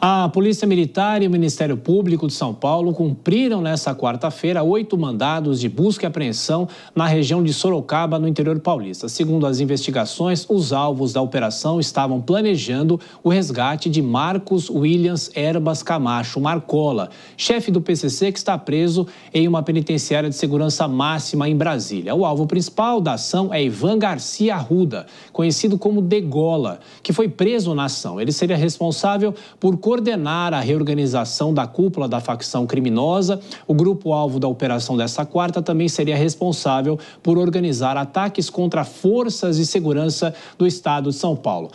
A Polícia Militar e o Ministério Público de São Paulo cumpriram nesta quarta-feira oito mandados de busca e apreensão na região de Sorocaba, no interior paulista. Segundo as investigações, os alvos da operação estavam planejando o resgate de Marcos Williams Erbas Camacho Marcola, chefe do PCC que está preso em uma penitenciária de segurança máxima em Brasília. O alvo principal da ação é Ivan Garcia Arruda, conhecido como Degola, que foi preso na ação. Ele seria responsável por coordenar a reorganização da cúpula da facção criminosa. O grupo alvo da operação desta quarta também seria responsável por organizar ataques contra forças de segurança do estado de São Paulo.